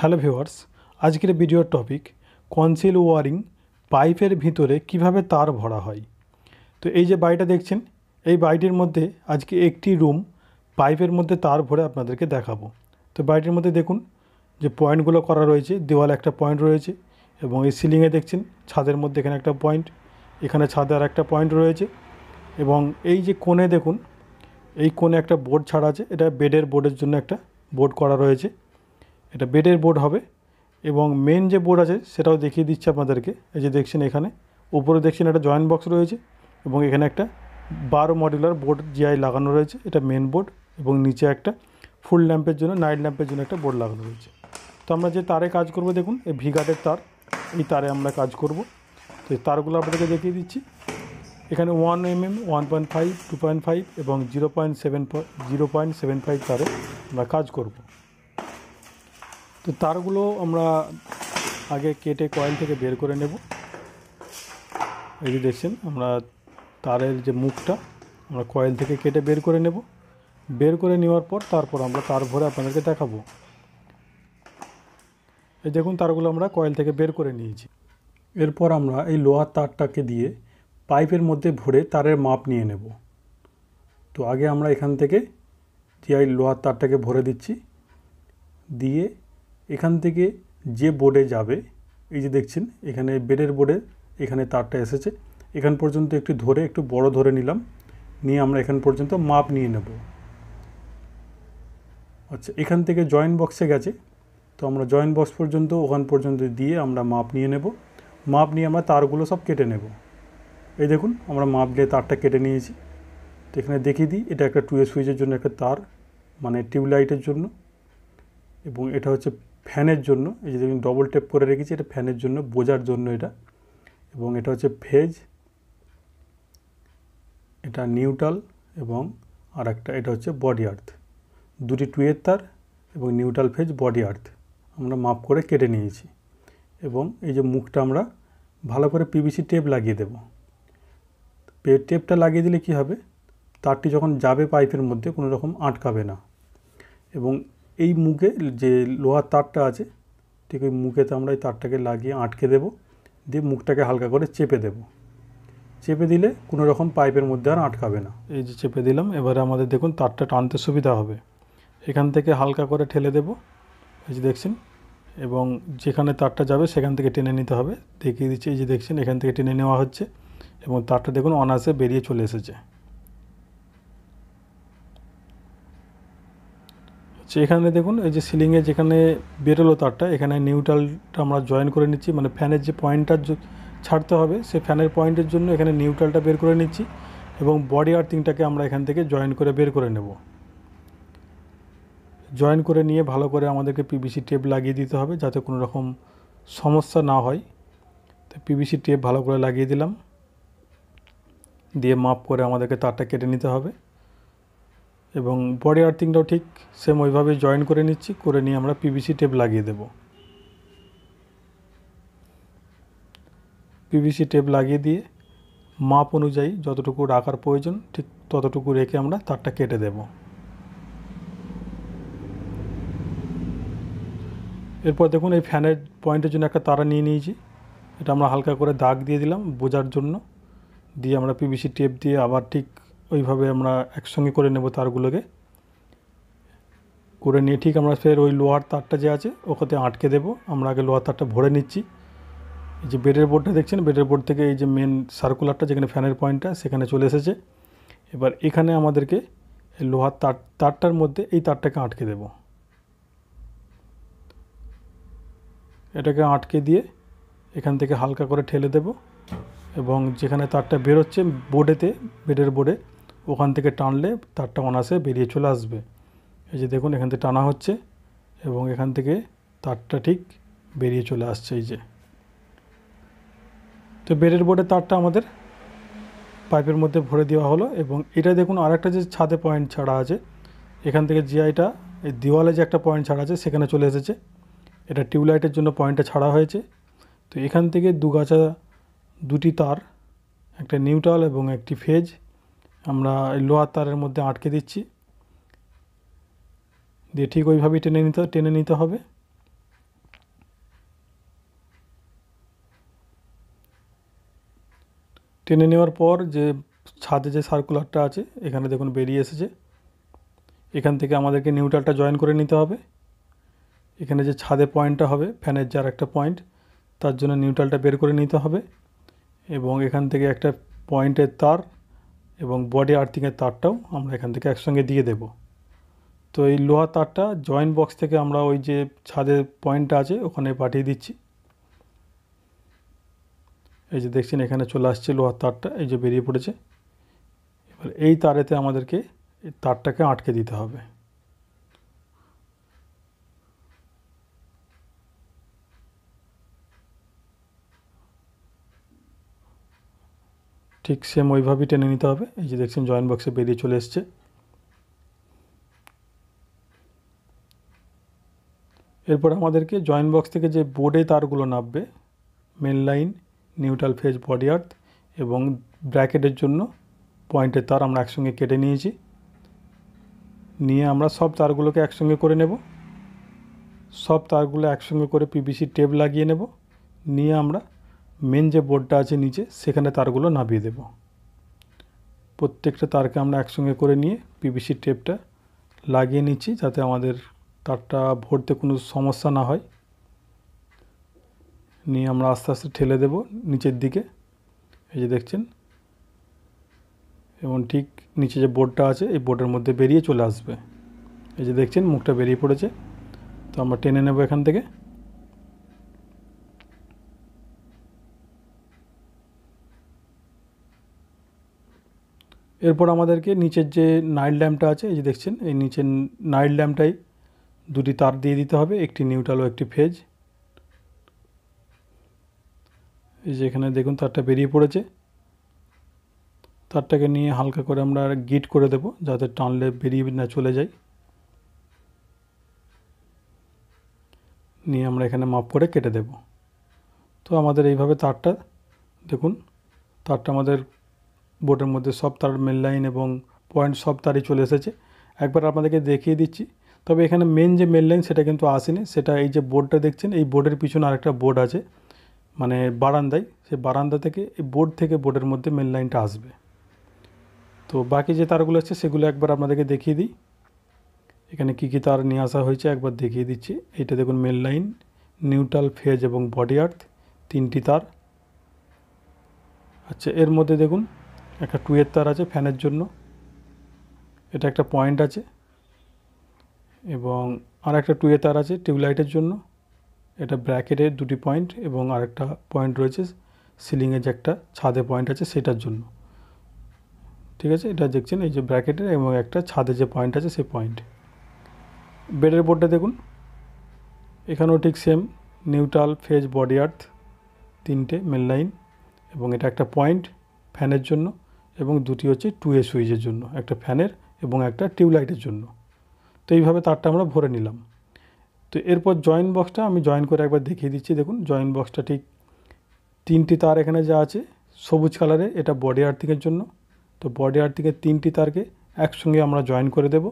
hello viewers আজকের ভিডিওর topic conceal wiring পাইপের ভিতরে কিভাবে তার ভরা হয় তো এই যে বাড়িটা দেখছেন এই বাড়িটির মধ্যে আজকে একটি রুম পাইপের মধ্যে তার ভরে আপনাদেরকে দেখাবো তো বাড়িটির মধ্যে দেখুন যে পয়েন্টগুলো করা রয়েছে দেওয়ালে একটা পয়েন্ট রয়েছে এবং এই সিলিংয়ে দেখছেন ছাদের মধ্যে এখানে একটা পয়েন্ট এখানে ছাদে আর একটা পয়েন্ট রয়েছে এবং এই যে কোণে দেখুন এই কোণে একটা বোর্ড ছাড়া আছে এটা বেডের বোর্ডের জন্য একটা বোর্ড করা রয়েছে এটা বেডের বোর্ড হবে এবং মেন যে বোর্ড আছে সেটাও দেখিয়ে দিচ্ছি আপনাদেরকে এই যে দেখছেন এখানে উপরে দেখছেন একটা জয়েন্ট বক্স রয়েছে এবং এখানে একটা বারো মডিউলার বোর্ড জিআই লাগানো রয়েছে এটা মেন বোর্ড এবং নিচে একটা ফুল ল্যাম্পের জন্য নাইট ল্যাম্পের জন্য একটা বোর্ড লাগানো রয়েছে তো আমরা যে তারে কাজ করব দেখুন এই ভিগাটের তার এই তারে আমরা কাজ করব তো এই তারগুলো আপনাদেরকে দেখিয়ে দিচ্ছি এখানে one M M one point five two point five এবং zero point seven zero point seven five তারে আমরা কাজ করবো তো তারগুলো আমরা আগে কেটে কয়েল থেকে বের করে নেব এই যে দেখছেন আমরা তারের যে মুখটা আমরা কয়েল থেকে কেটে বের করে নেব বের করে নেওয়ার পর তারপর আমরা তার ভরে আপনাদেরকে দেখাবো এই দেখুন তারগুলো আমরা কয়েল থেকে বের করে নিয়েছি এরপর আমরা এই লোহার তারটাকে দিয়ে পাইপের মধ্যে ভরে তারের মাপ নিয়ে নেব তো আগে আমরা এখান থেকে যে এই লোহার তারটাকে ভরে দিচ্ছি দিয়ে এখান থেকে যে বোর্ডে যাবে এই যে দেখছেন এখানে বেডের বোর্ডে এখানে তারটা এসেছে এখান পর্যন্ত একটু ধরে একটু বড় ধরে নিলাম নিয়ে আমরা এখান পর্যন্ত মাপ নিয়ে নেব আচ্ছা এখান থেকে জয়েন্ট বক্সে গেছে তো আমরা জয়েন্ট বক্স পর্যন্ত ওখান পর্যন্ত দিয়ে আমরা মাপ নিয়ে নেব মাপ নিয়ে আমরা তারগুলো সব কেটে নেব এই দেখুন আমরা মাপ দিয়ে তারটা কেটে নিয়েছি তো এখানে দেখিয়ে দিই এটা একটা টুয়ে সুইচের জন্য একটা তার মানে টিউবলাইটের জন্য এবং এটা হচ্ছে ফ্যানের জন্য এই যে দেখুন ডবল টেপ করে রেখেছি এটা ফ্যানের জন্য বোঝার জন্য এটা এবং এটা হচ্ছে ফেজ এটা নিউট্রাল এবং আর একটা এটা হচ্ছে বডি আর্থ দুটি টুয়ের তার এবং নিউট্রাল ফেজ বডি আর্থ আমরা মাপ করে কেটে নিয়েছি এবং এই যে মুখটা আমরা ভালো করে পিভিসি টেপ লাগিয়ে দেব টেপটা লাগিয়ে দিলে কি হবে তারটি যখন যাবে পাইপের মধ্যে কোনো রকম আটকাবে না এবং এই মুখে যে লোহার তারটা আছে ঠিক ওই মুখেতে আমরা এই তারটাকে লাগিয়ে আটকে দেব দিয়ে মুখটাকে হালকা করে চেপে দেব চেপে দিলে কোনো রকম পাইপের মধ্যে আর আটকাবে না এই যে চেপে দিলাম এবারে আমাদের দেখুন তারটা টানতে সুবিধা হবে এখান থেকে হালকা করে ঠেলে দেব এই যে দেখছেন এবং যেখানে তারটা যাবে সেখান থেকে টেনে নিতে হবে দেখিয়ে দিচ্ছি এই যে দেখছেন এখান থেকে টেনে নেওয়া হচ্ছে এবং তারটা দেখুন অনায়াসে বেরিয়ে চলে এসেছে এখানে দেখুন এই যে সিলিংয়ে যেখানে বেরোলো তারটা এখানে নিউট্রালটা আমরা জয়েন করে নিচ্ছি মানে ফ্যানের যে পয়েন্টটা ছাড়তে হবে সে ফ্যানের পয়েন্টের জন্য এখানে নিউট্রালটা বের করে নিচ্ছি এবং বডি আর্থিংটাকে আমরা এখান থেকে জয়েন করে বের করে নেব জয়েন করে নিয়ে ভালো করে আমাদেরকে পিবিসি টেপ লাগিয়ে দিতে হবে যাতে কোনো রকম সমস্যা না হয় তো পিবিসি টেপ ভালো করে লাগিয়ে দিলাম দিয়ে মাপ করে আমাদেরকে তারটা কেটে নিতে হবে এবং বডি আর্থিংটাও ঠিক সেম ওইভাবে জয়েন করে নিচ্ছি করে নিয়ে আমরা পিভিসি টেপ লাগিয়ে দেব পিভিসি টেপ লাগিয়ে দিয়ে মাপ অনুযায়ী যতটুকু রাখার প্রয়োজন ঠিক ততটুকু রেখে আমরা তারটা কেটে দেব এরপর দেখুন এই ফ্যানের পয়েন্টের জন্য একটা তারা নিয়ে নিয়েছি এটা আমরা হালকা করে দাগ দিয়ে দিলাম বোঝার জন্য দিয়ে আমরা পিভিসি টেপ দিয়ে আবার ঠিক ওইভাবে আমরা একসঙ্গে করে নেব তারগুলোকে করে নিয়ে ঠিক আমরা ফের ওই লোহার তারটা যে আছে ওখানে আটকে দেব আমরা আগে লোহার তারটা ভরে নিচ্ছি এই যে বেডের বোর্ডটা দেখছেন বেডের বোর্ড থেকে এই যে মেন সার্কুলারটা যেখানে ফ্যানের পয়েন্টটা সেখানে চলে এসেছে এবার এখানে আমাদেরকে লোহার তার তারটার মধ্যে এই তারটাকে আটকে দেব এটাকে আটকে দিয়ে এখান থেকে হালকা করে ঠেলে দেব এবং যেখানে তারটা বেরোচ্ছে বোর্ডেতে বেডের বোর্ডে ওখান থেকে টানলে তারটা অনাসে বেরিয়ে চলে আসবে এই যে দেখুন এখান থেকে টানা হচ্ছে এবং এখান থেকে তারটা ঠিক বেরিয়ে চলে আসছে এই যে তো বেডের বোর্ডে তারটা আমাদের পাইপের মধ্যে ভরে দেওয়া হলো এবং এটা দেখুন আরেকটা যে ছাদে পয়েন্ট ছাড়া আছে এখান থেকে জিআইটা এই দেওয়ালে যে একটা পয়েন্ট ছাড়া আছে সেখানে চলে এসেছে এটা টিউবলাইটের জন্য পয়েন্টটা ছাড়া হয়েছে তো এখান থেকে দুগাছা দুটি তার একটা নিউট্রাল এবং একটি ফেজ আমরা এই লোহার তারের মধ্যে আটকে দিচ্ছি দিয়ে ঠিক ওইভাবেই টেনে নিতে টেনে নিতে হবে টেনে নেওয়ার পর যে ছাদে যে সার্কুলারটা আছে এখানে দেখুন বেরিয়ে এসেছে এখান থেকে আমাদেরকে নিউট্রালটা জয়েন করে নিতে হবে এখানে যে ছাদে পয়েন্টটা হবে ফ্যানের যার একটা পয়েন্ট তার জন্য নিউট্রালটা বের করে নিতে হবে এবং এখান থেকে একটা পয়েন্টের তার এবং বডি আর্থিংয়ের তারটাও আমরা এখান থেকে একসঙ্গে দিয়ে দেব তো এই লোহা তারটা জয়েন্ট বক্স থেকে আমরা ওই যে ছাদের পয়েন্টটা আছে ওখানে পাঠিয়ে দিচ্ছি এই যে দেখছেন এখানে চলে আসছে লোহার তারটা এই যে বেরিয়ে পড়েছে এবার এই তারেতে আমাদেরকে তারটাকে আটকে দিতে হবে ঠিক সেম ওইভাবেই টেনে নিতে হবে এই যে দেখছেন জয়েন্ট বক্সে বেরিয়ে চলে এসছে এরপর আমাদেরকে জয়েন্ট বক্স থেকে যে বোর্ডে তারগুলো নামবে main line neutral phase body earth এবং ব্র্যাকেটের জন্য পয়েন্টের তার আমরা একসঙ্গে কেটে নিয়েছি নিয়ে আমরা সব তারগুলোকে একসঙ্গে করে নেব সব তারগুলো একসঙ্গে করে পিবিসি টেপ লাগিয়ে নেব নিয়ে আমরা মেন যে বোর্ডটা আছে নিচে সেখানে তারগুলো নামিয়ে দেব প্রত্যেকটা তারকে আমরা একসঙ্গে করে নিয়ে পিভিসি টেপটা লাগিয়ে নিচ্ছি যাতে আমাদের তারটা ভরতে কোনো সমস্যা না হয় নিয়ে আমরা আস্তে আস্তে ঠেলে দেব নিচের দিকে এই যে দেখছেন এবং ঠিক নিচে যে বোর্ডটা আছে এই বোর্ডের মধ্যে বেরিয়ে চলে আসবে এই যে দেখছেন মুখটা বেরিয়ে পড়েছে তো আমরা টেনে নেব এখান থেকে এরপর আমাদেরকে নিচের যে নাইল ড্যামটা আছে এই যে দেখছেন এই নিচের নাইল ড্যামটাই দুটি তার দিয়ে দিতে হবে একটি নিউট্রাল ও একটি ফেজ এই যে এখানে দেখুন তারটা বেরিয়ে পড়েছে তারটাকে নিয়ে হালকা করে আমরা গিট করে দেব যাতে টানলে বেরিয়ে না চলে যায় নিয়ে আমরা এখানে মাপ করে কেটে দেব তো আমাদের এইভাবে তারটা দেখুন তারটা আমাদের বোর্ডের মধ্যে সব তার মেন লাইন এবং পয়েন্ট সব তারই চলে এসেছে একবার আপনাদেরকে দেখিয়ে দিচ্ছি তবে এখানে মেন যে মেন লাইন সেটা কিন্তু আসেনি সেটা এই যে বোর্ডটা দেখছেন এই বোর্ডের পিছনে আরেকটা বোর্ড আছে মানে বারান্দায় সেই বারান্দা থেকে এই বোর্ড থেকে বোর্ডের মধ্যে মেন লাইনটা আসবে তো বাকি যে তারগুলো আছে সেগুলো একবার আপনাদেরকে দেখিয়ে দিই এখানে কী কী তার নিয়ে আসা হয়েছে একবার দেখিয়ে দিচ্ছি এইটা দেখুন মেন লাইন নিউট্রাল ফেজ এবং বডি আর্থ তিনটি তার আচ্ছা এর মধ্যে দেখুন একটা টুয়ের তার আছে ফ্যানের জন্য এটা একটা পয়েন্ট আছে এবং আর একটা টুয়ের তার আছে টিউবলাইটের জন্য এটা ব্র্যাকেটের দুটি পয়েন্ট এবং আর একটা পয়েন্ট রয়েছে সিলিংয়ে যে একটা ছাদে পয়েন্ট আছে সেটার জন্য ঠিক আছে এটা দেখছেন এই যে ব্র্যাকেটের এবং একটা ছাদে যে পয়েন্ট আছে সেই পয়েন্ট বেডের বোর্ডটা দেখুন এখানেও ঠিক same neutral phase body earth তিনটে মেন লাইন এবং এটা একটা পয়েন্ট ফ্যানের জন্য এবং দুটি হচ্ছে টু এ সুইচের জন্য একটা ফ্যানের এবং একটা টিউবলাইটের জন্য তো এইভাবে তারটা আমরা ভরে নিলাম তো এরপর জয়েন বক্সটা আমি জয়েন করে একবার দেখিয়ে দিচ্ছি দেখুন জয়েন বক্সটা ঠিক তিনটি তার এখানে যা আছে সবুজ কালারে এটা বডি আর্থিংয়ের জন্য তো বডি আর্থিংয়ের তিনটি তারকে একসঙ্গে আমরা জয়েন করে দেব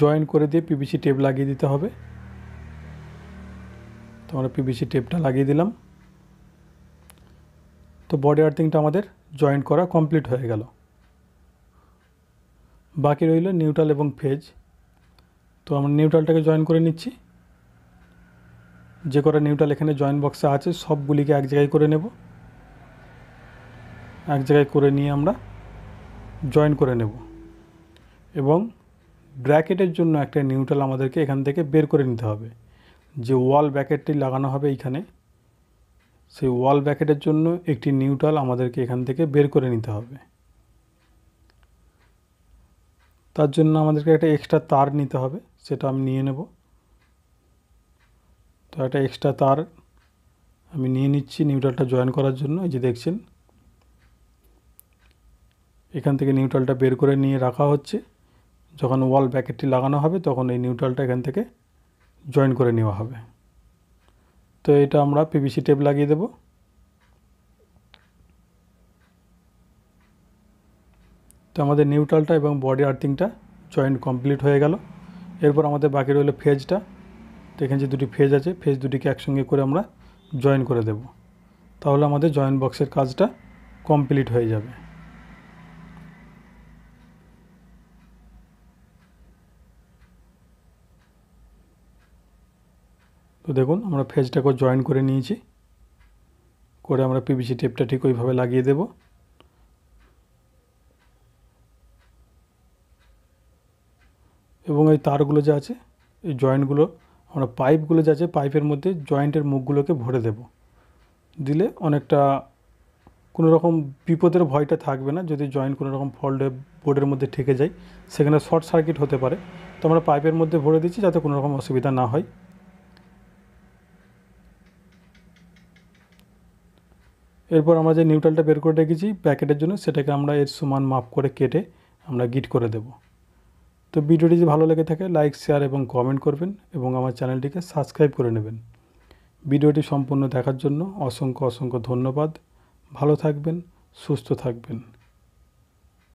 জয়েন করে দিয়ে পিভিসি টেপ লাগিয়ে দিতে হবে তো আমরা পিভিসি টেপটা লাগিয়ে দিলাম তো বডি আর্থিংটা আমাদের জয়েন্ট করা কমপ্লিট হয়ে গেল বাকি রইল নিউট্রাল এবং ফেজ তো আমরা নিউট্রালটাকে জয়েন করে নিচ্ছি যে কটা নিউট্রাল এখানে জয়েন বক্সে আছে সবগুলিকে এক জায়গায় করে নেব এক জায়গায় করে নিয়ে আমরা জয়েন করে নেব এবং ব্র্যাকেটের জন্য একটা নিউট্রাল আমাদেরকে এখান থেকে বের করে নিতে হবে যে ওয়াল ব্যাকেটটি লাগানো হবে এইখানে সেই ওয়াল ব্যাকেটের জন্য একটি নিউট্রাল আমাদেরকে এখান থেকে বের করে নিতে হবে তার জন্য আমাদেরকে একটা এক্সট্রা তার নিতে হবে সেটা আমি নিয়ে নেব তো একটা এক্সট্রা তার আমি নিয়ে নিচ্ছি নিউট্রালটা জয়েন করার জন্য এই যে দেখছেন এখান থেকে নিউট্রালটা বের করে নিয়ে রাখা হচ্ছে যখন ওয়াল ব্যাকেটটি লাগানো হবে তখন এই নিউট্রালটা এখান থেকে জয়েন করে নেওয়া হবে তো এটা আমরা পিভিসি টেপ লাগিয়ে দেব তো আমাদের নিউট্রালটা এবং বডি আর্থিংটা জয়েন্ট কমপ্লিট হয়ে গেল এরপর আমাদের বাকি রইল ফেজটা দেখেন যে দুটি ফেজ আছে ফেজ দুটিকে একসঙ্গে করে আমরা জয়েন করে দেব তাহলে আমাদের জয়েন বক্সের কাজটা কমপ্লিট হয়ে যাবে তো দেখুন আমরা ফেজটাকে জয়েন করে নিয়েছি করে আমরা পিভিসি টেপটা ঠিক ওইভাবে লাগিয়ে দেব এবং এই তারগুলো যে আছে এই জয়েন্টগুলো আমরা পাইপগুলো যে আছে পাইপের মধ্যে জয়েন্টের মুখগুলোকে ভরে দেব দিলে অনেকটা কোনো রকম বিপদের ভয়টা থাকবে না যদি জয়েন্ট কোনো রকম ফল্ট বোর্ডের মধ্যে ঠেকে যায় সেখানে শর্ট সার্কিট হতে পারে তো আমরা পাইপের মধ্যে ভরে দিচ্ছি যাতে কোনো রকম অসুবিধা না হয় এরপর আমরা যে নিউট্রালটা বের করে রেখেছি প্যাকেটের জন্য সেটাকে আমরা এর সমান মাপ করে কেটে আমরা গিট করে দেব তো ভিডিওটি যদি ভালো লেগে থাকে লাইক শেয়ার এবং কমেন্ট করবেন এবং আমার চ্যানেলটিকে সাবস্ক্রাইব করে নেবেন ভিডিওটি সম্পূর্ণ দেখার জন্য অসংখ্য অসংখ্য ধন্যবাদ ভালো থাকবেন সুস্থ থাকবেন